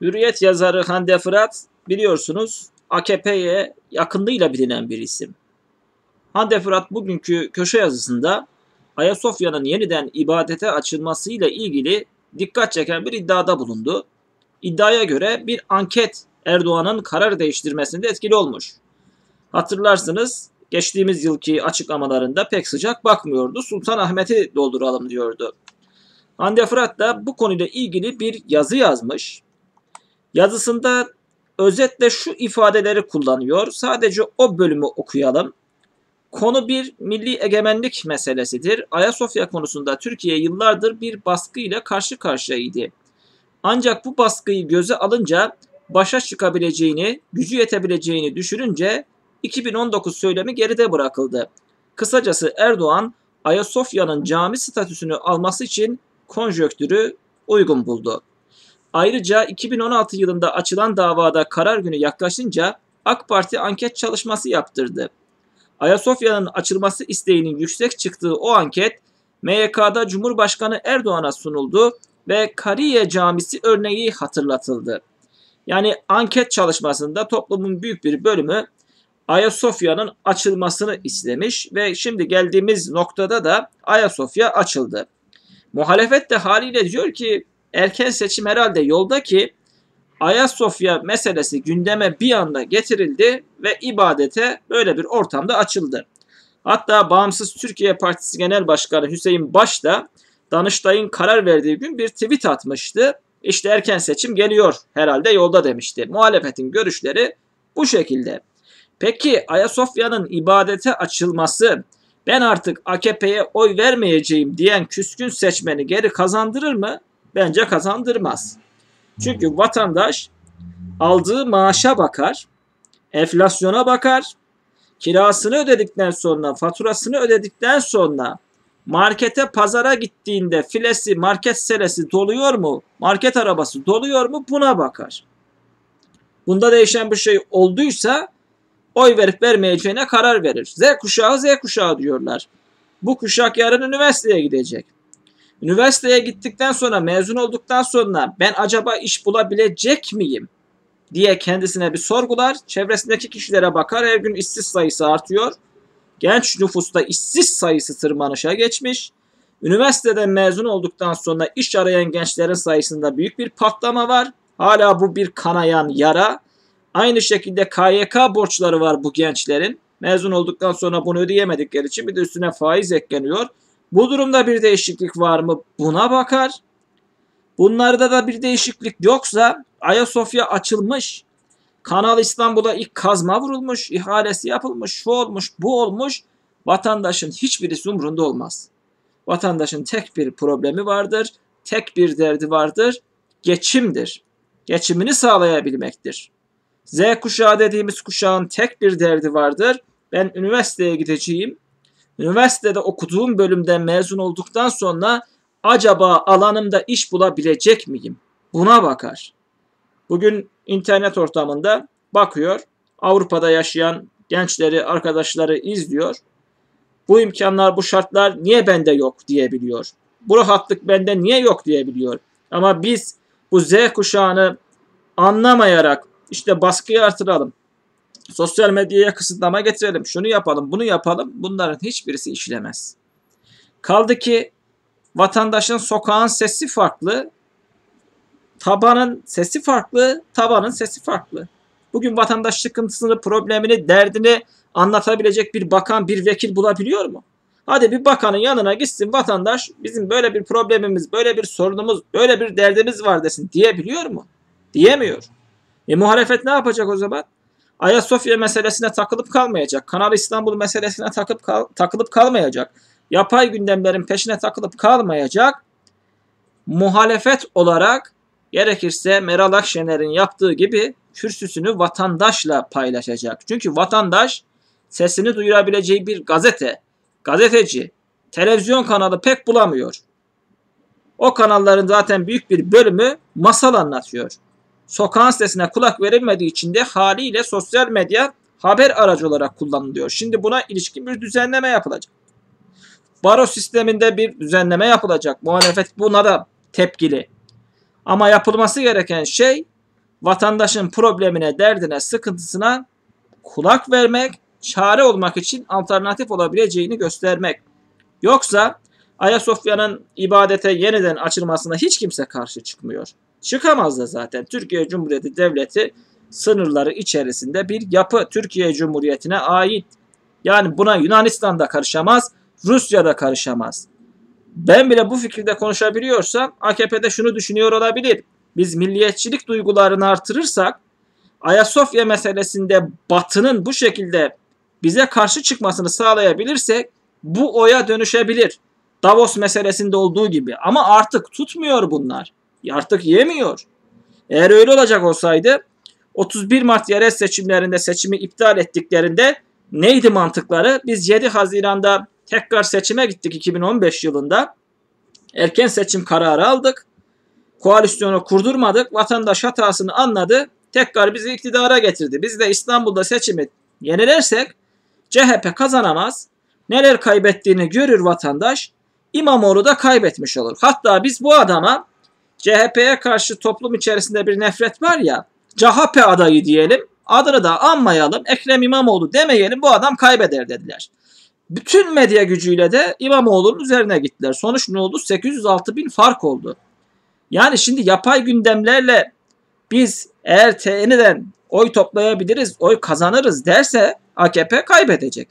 Hürriyet yazarı Hande Fırat biliyorsunuz AKP'ye yakınlığıyla bilinen bir isim. Hande Fırat bugünkü köşe yazısında Ayasofya'nın yeniden ibadete açılmasıyla ilgili dikkat çeken bir iddiada bulundu. İddiaya göre bir anket Erdoğan'ın karar değiştirmesinde etkili olmuş. Hatırlarsınız geçtiğimiz yılki açıklamalarında pek sıcak bakmıyordu. Sultan Ahmet'i dolduralım diyordu. Hande Fırat da bu konuyla ilgili bir yazı yazmış. Yazısında özetle şu ifadeleri kullanıyor. Sadece o bölümü okuyalım. Konu bir milli egemenlik meselesidir. Ayasofya konusunda Türkiye yıllardır bir baskı ile karşı karşıyaydı. Ancak bu baskıyı göze alınca başa çıkabileceğini, gücü yetebileceğini düşününce 2019 söylemi geride bırakıldı. Kısacası Erdoğan Ayasofya'nın cami statüsünü alması için konjöktürü uygun buldu. Ayrıca 2016 yılında açılan davada karar günü yaklaşınca AK Parti anket çalışması yaptırdı. Ayasofya'nın açılması isteğinin yüksek çıktığı o anket MYK'da Cumhurbaşkanı Erdoğan'a sunuldu ve Kariye Camisi örneği hatırlatıldı. Yani anket çalışmasında toplumun büyük bir bölümü Ayasofya'nın açılmasını istemiş ve şimdi geldiğimiz noktada da Ayasofya açıldı. Muhalefet de haliyle diyor ki erken seçim herhalde yolda ki Ayasofya meselesi gündeme bir anda getirildi ve ibadete böyle bir ortamda açıldı. Hatta Bağımsız Türkiye Partisi Genel Başkanı Hüseyin Baş da Danıştay'ın karar verdiği gün bir tweet atmıştı. İşte erken seçim geliyor herhalde yolda demişti. Muhalefetin görüşleri bu şekilde. Peki Ayasofya'nın ibadete açılması ben artık AKP'ye oy vermeyeceğim diyen küskün seçmeni geri kazandırır mı? bence kazandırmaz. Çünkü vatandaş aldığı maaşa bakar, enflasyona bakar, kirasını ödedikten sonra, faturasını ödedikten sonra markete pazara gittiğinde filesi, market selesi doluyor mu, market arabası doluyor mu buna bakar. Bunda değişen bir şey olduysa oy verip vermeyeceğine karar verir. Z kuşağı Z kuşağı diyorlar. Bu kuşak yarın üniversiteye gidecek. Üniversiteye gittikten sonra mezun olduktan sonra ben acaba iş bulabilecek miyim diye kendisine bir sorgular. Çevresindeki kişilere bakar her gün işsiz sayısı artıyor. Genç nüfusta işsiz sayısı tırmanışa geçmiş. Üniversiteden mezun olduktan sonra iş arayan gençlerin sayısında büyük bir patlama var. Hala bu bir kanayan yara. Aynı şekilde KYK borçları var bu gençlerin. Mezun olduktan sonra bunu ödeyemedikleri için bir de üstüne faiz ekleniyor. Bu durumda bir değişiklik var mı? Buna bakar. Bunlarda da bir değişiklik yoksa Ayasofya açılmış. Kanal İstanbul'a ilk kazma vurulmuş, ihalesi yapılmış, şu olmuş, bu olmuş. Vatandaşın hiçbirisi umrunda olmaz. Vatandaşın tek bir problemi vardır, tek bir derdi vardır. Geçimdir. Geçimini sağlayabilmektir. Z kuşağı dediğimiz kuşağın tek bir derdi vardır. Ben üniversiteye gideceğim, üniversitede okuduğum bölümden mezun olduktan sonra acaba alanımda iş bulabilecek miyim? Buna bakar. Bugün internet ortamında bakıyor. Avrupa'da yaşayan gençleri, arkadaşları izliyor. Bu imkanlar, bu şartlar niye bende yok diyebiliyor. Bu rahatlık bende niye yok diyebiliyor. Ama biz bu Z kuşağını anlamayarak işte baskıyı artıralım. Sosyal medyaya kısıtlama getirelim, şunu yapalım, bunu yapalım. Bunların hiçbirisi işlemez. Kaldı ki vatandaşın sokağın sesi farklı, tabanın sesi farklı, tabanın sesi farklı. Bugün vatandaş sıkıntısını, problemini, derdini anlatabilecek bir bakan, bir vekil bulabiliyor mu? Hadi bir bakanın yanına gitsin vatandaş bizim böyle bir problemimiz, böyle bir sorunumuz, böyle bir derdimiz var desin diyebiliyor mu? Diyemiyor. E muhalefet ne yapacak o zaman? Ayasofya meselesine takılıp kalmayacak. Kanal İstanbul meselesine takıp kal takılıp kalmayacak. Yapay gündemlerin peşine takılıp kalmayacak. Muhalefet olarak gerekirse Meral Akşener'in yaptığı gibi kürsüsünü vatandaşla paylaşacak. Çünkü vatandaş sesini duyurabileceği bir gazete, gazeteci, televizyon kanalı pek bulamıyor. O kanalların zaten büyük bir bölümü masal anlatıyor sokağın sesine kulak verilmediği için de haliyle sosyal medya haber aracı olarak kullanılıyor. Şimdi buna ilişkin bir düzenleme yapılacak. Baro sisteminde bir düzenleme yapılacak. Muhalefet buna da tepkili. Ama yapılması gereken şey vatandaşın problemine, derdine, sıkıntısına kulak vermek, çare olmak için alternatif olabileceğini göstermek. Yoksa Ayasofya'nın ibadete yeniden açılmasına hiç kimse karşı çıkmıyor. Çıkamaz da zaten. Türkiye Cumhuriyeti Devleti sınırları içerisinde bir yapı Türkiye Cumhuriyeti'ne ait. Yani buna Yunanistan da karışamaz, Rusya da karışamaz. Ben bile bu fikirde konuşabiliyorsam AKP'de şunu düşünüyor olabilir. Biz milliyetçilik duygularını artırırsak Ayasofya meselesinde Batı'nın bu şekilde bize karşı çıkmasını sağlayabilirsek bu oya dönüşebilir. Davos meselesinde olduğu gibi ama artık tutmuyor bunlar. E, artık yemiyor. Eğer öyle olacak olsaydı 31 Mart yerel seçimlerinde seçimi iptal ettiklerinde neydi mantıkları? Biz 7 Haziran'da tekrar seçime gittik 2015 yılında. Erken seçim kararı aldık. Koalisyonu kurdurmadık. Vatandaş hatasını anladı. Tekrar bizi iktidara getirdi. Biz de İstanbul'da seçimi yenilersek CHP kazanamaz. Neler kaybettiğini görür vatandaş. İmamoğlu da kaybetmiş olur. Hatta biz bu adama CHP'ye karşı toplum içerisinde bir nefret var ya, CHP adayı diyelim, adını da anmayalım, Ekrem İmamoğlu demeyelim bu adam kaybeder dediler. Bütün medya gücüyle de İmamoğlu'nun üzerine gittiler. Sonuç ne oldu? 806 bin fark oldu. Yani şimdi yapay gündemlerle biz eğer TN'den oy toplayabiliriz, oy kazanırız derse AKP kaybedecek.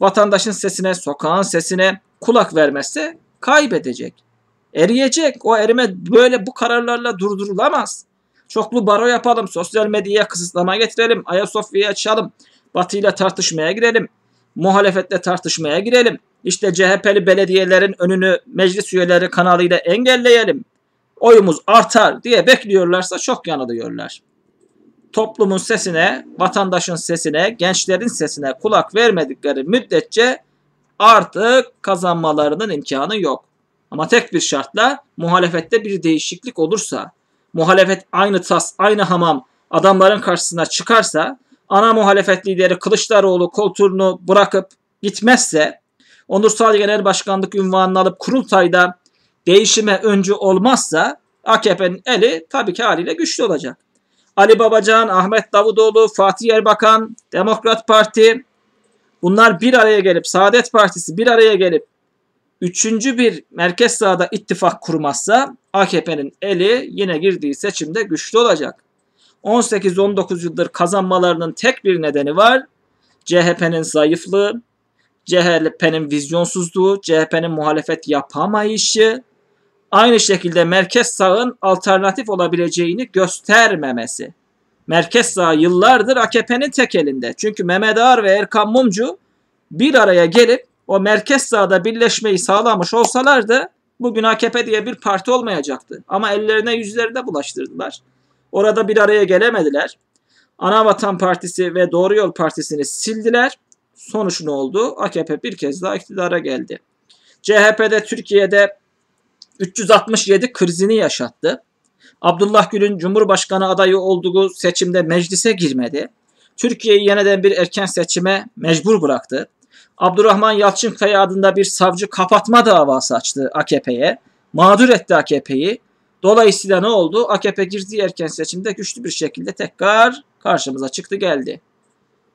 Vatandaşın sesine, sokağın sesine kulak vermezse kaybedecek eriyecek. O erime böyle bu kararlarla durdurulamaz. Çoklu baro yapalım, sosyal medyaya kısıtlama getirelim, Ayasofya'yı açalım, Batı ile tartışmaya girelim, muhalefetle tartışmaya girelim. İşte CHP'li belediyelerin önünü meclis üyeleri kanalıyla engelleyelim. Oyumuz artar diye bekliyorlarsa çok yanılıyorlar. Toplumun sesine, vatandaşın sesine, gençlerin sesine kulak vermedikleri müddetçe artık kazanmalarının imkanı yok. Ama tek bir şartla muhalefette bir değişiklik olursa, muhalefet aynı tas, aynı hamam adamların karşısına çıkarsa, ana muhalefet lideri Kılıçdaroğlu koltuğunu bırakıp gitmezse, onursal genel başkanlık ünvanını alıp kurultayda değişime öncü olmazsa AKP'nin eli tabii ki haliyle güçlü olacak. Ali Babacan, Ahmet Davutoğlu, Fatih Erbakan, Demokrat Parti bunlar bir araya gelip Saadet Partisi bir araya gelip üçüncü bir merkez sağda ittifak kurmazsa AKP'nin eli yine girdiği seçimde güçlü olacak. 18-19 yıldır kazanmalarının tek bir nedeni var. CHP'nin zayıflığı, CHP'nin vizyonsuzluğu, CHP'nin muhalefet yapamayışı, aynı şekilde merkez sağın alternatif olabileceğini göstermemesi. Merkez sağ yıllardır AKP'nin tek elinde. Çünkü Mehmet Ağar ve Erkan Mumcu bir araya gelip o merkez sağda birleşmeyi sağlamış olsalardı bugün AKP diye bir parti olmayacaktı. Ama ellerine yüzlerine bulaştırdılar. Orada bir araya gelemediler. Anavatan Partisi ve Doğru Yol Partisi'ni sildiler. Sonuç ne oldu? AKP bir kez daha iktidara geldi. CHP'de Türkiye'de 367 krizini yaşattı. Abdullah Gül'ün Cumhurbaşkanı adayı olduğu seçimde meclise girmedi. Türkiye'yi yeniden bir erken seçime mecbur bıraktı. Abdurrahman Yalçınkaya adında bir savcı kapatma davası açtı AKP'ye. Mağdur etti AKP'yi. Dolayısıyla ne oldu? AKP girdiği erken seçimde güçlü bir şekilde tekrar karşımıza çıktı geldi.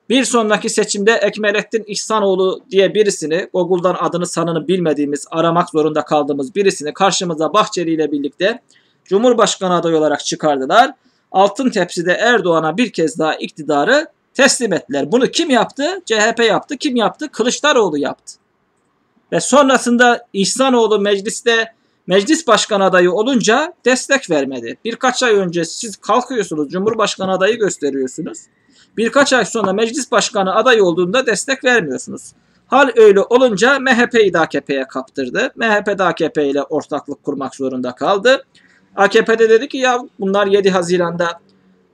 Bir sonraki seçimde Ekmelettin İhsanoğlu diye birisini Google'dan adını sanını bilmediğimiz aramak zorunda kaldığımız birisini karşımıza Bahçeli ile birlikte Cumhurbaşkanı adayı olarak çıkardılar. Altın tepside Erdoğan'a bir kez daha iktidarı teslim ettiler. Bunu kim yaptı? CHP yaptı. Kim yaptı? Kılıçdaroğlu yaptı. Ve sonrasında İhsanoğlu mecliste meclis başkan adayı olunca destek vermedi. Birkaç ay önce siz kalkıyorsunuz, Cumhurbaşkanı adayı gösteriyorsunuz. Birkaç ay sonra meclis başkanı adayı olduğunda destek vermiyorsunuz. Hal öyle olunca MHP'yi de AKP'ye kaptırdı. MHP de AKP ile ortaklık kurmak zorunda kaldı. AKP'de dedi ki ya bunlar 7 Haziran'da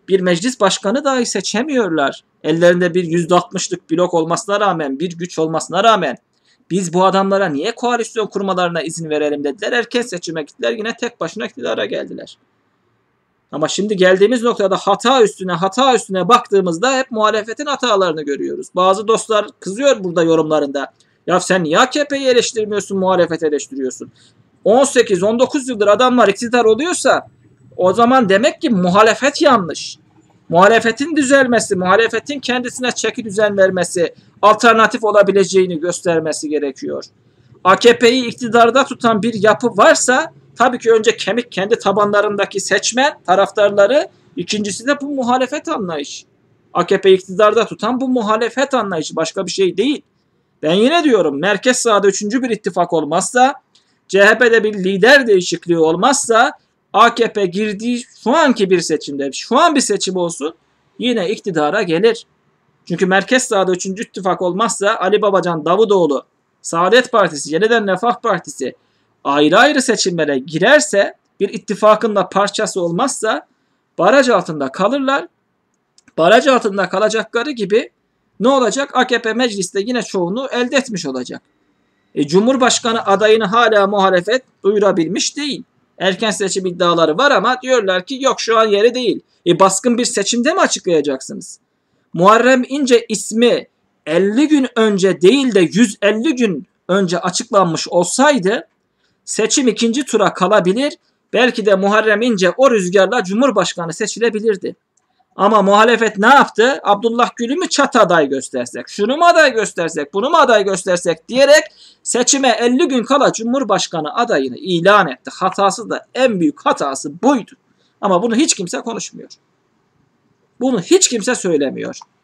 bir meclis başkanı dahi seçemiyorlar. Ellerinde bir %60'lık blok olmasına rağmen, bir güç olmasına rağmen biz bu adamlara niye koalisyon kurmalarına izin verelim dediler. Erken seçime gittiler yine tek başına iktidara geldiler. Ama şimdi geldiğimiz noktada hata üstüne hata üstüne baktığımızda hep muhalefetin hatalarını görüyoruz. Bazı dostlar kızıyor burada yorumlarında. Ya sen niye AKP'yi eleştirmiyorsun, muhalefet eleştiriyorsun? 18-19 yıldır adamlar iktidar oluyorsa o zaman demek ki muhalefet yanlış. Muhalefetin düzelmesi, muhalefetin kendisine çeki düzen vermesi, alternatif olabileceğini göstermesi gerekiyor. AKP'yi iktidarda tutan bir yapı varsa tabii ki önce kemik kendi tabanlarındaki seçmen, taraftarları, ikincisi de bu muhalefet anlayış. AKP iktidarda tutan bu muhalefet anlayışı başka bir şey değil. Ben yine diyorum merkez sağda üçüncü bir ittifak olmazsa, CHP'de bir lider değişikliği olmazsa AKP girdiği şu anki bir seçimde, şu an bir seçim olsun yine iktidara gelir. Çünkü merkez sağda 3. ittifak olmazsa Ali Babacan, Davutoğlu, Saadet Partisi, Yeniden Refah Partisi ayrı ayrı seçimlere girerse bir ittifakın da parçası olmazsa baraj altında kalırlar. Baraj altında kalacakları gibi ne olacak? AKP mecliste yine çoğunu elde etmiş olacak. E, Cumhurbaşkanı adayını hala muhalefet duyurabilmiş değil erken seçim iddiaları var ama diyorlar ki yok şu an yeri değil. E baskın bir seçimde mi açıklayacaksınız? Muharrem İnce ismi 50 gün önce değil de 150 gün önce açıklanmış olsaydı seçim ikinci tura kalabilir. Belki de Muharrem İnce o rüzgarla Cumhurbaşkanı seçilebilirdi. Ama muhalefet ne yaptı? Abdullah Gül'ü mü çat aday göstersek, şunu mu aday göstersek, bunu mu aday göstersek diyerek seçime 50 gün kala Cumhurbaşkanı adayını ilan etti. Hatası da en büyük hatası buydu. Ama bunu hiç kimse konuşmuyor. Bunu hiç kimse söylemiyor.